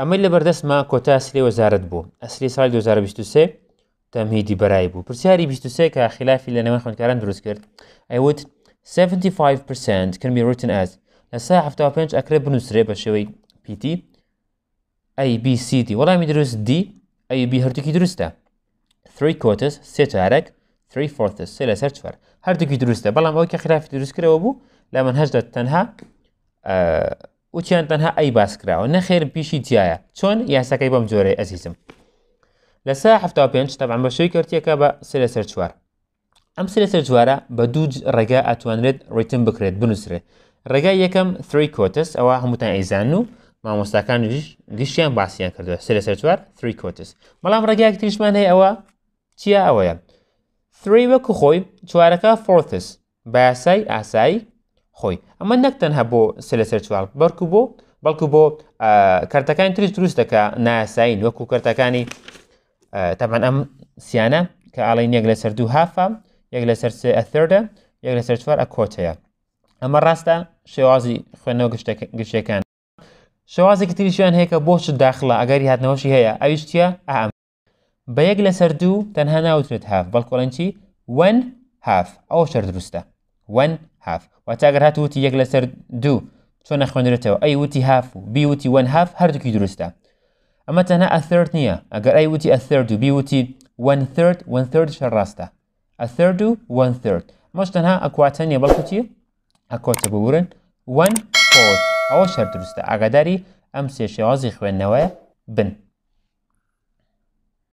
ئەمە لە ما کۆتا سری وەزارت بوو ئەسلی سال 2023 تەمهیدی بەرای بوو پرسیاری 23 کە خلافی لە نەوەی خوندکاران دروست کرد ئەیوت 75% can be written as لە سا 75 ئەکرێ بنووسرێ بە شێوەی پیتی ABCD وەڵامی دروست دی ئەیبی هەردووکی دروستە 3 کۆتس سێ چارەك 3 فۆتس سێ لە سەر چوار هەردووکی دروستە بەڵام ئەوەی کە خلافی دروستکرەوە بوو لە من هەشدا تەنها آه، وتیان تەنها ئەی باسکراوە نەخێر پیشی جیایە چۆن یاسەکەی بەم جۆرەی ئەزیزم لە سا ه پێ تەبان بە شوی کردیەکە بە سێ لەسەر چوار ئەم سێ لەسەر جوارە بە دوو ڕێگا ئەتوانرێت ڕیتم بکرێت بنووسێت ڕێگای یەکەم 3 کۆتس ئەوە هەمووتان ئەیزان و مامۆستاکان گشتیان باسییان کردووە سێ لەسەر چوار 3 کۆتس بەڵام ڕێگایك تریشمان هەیە ئەوە چیە ئەوەیە 3 وەکو خۆی چوارەکە فۆتس باسای ئاسایی خۆی ئەمە نەک تەنها بۆ سلسەر چوار بەرکو بۆ بەڵکو بۆ کارتەکانی تریش دروست دەکە ناساین وەکو کارتەکانی تەمان ئەم سیانە کە ئاڵی یەک لە سەر دوو هافە یەک لە سەر ئەثردە یەک لە سەر چوار ئەکۆتەیە ئەمە ڕاستە شێوازی خوێنەوە گشتەکان شێوازێکی تریشیان هەیە کە بۆش داخڵە ئەگەری هاتنەوەشی هەیە ئەویشتە ئام بە یەک لە سەر دوو تەنها ناوترێت هاف بەڵکۆڵەنچی ون هاف ئەوە شەر دروستە one half واتە ئەگەر هاتووتی یەک لەسەر دوو چۆن نەخوێنرێتەوە ئەی وتی هاف و بیوتی one half هەردووکی دروستە ئەمە تەنە ئەثرد نییە ئەگەر ئەی وتی ئەثرد و بیوتی one third one third شە a third و one third مەش تەنها ئەکواتە نیە بەڵکوتی ئەکۆتە بورن one fourth ئەوە شەر اگر ئاگاداری ئەم سێ شێوازی خوێندنەوەی بن.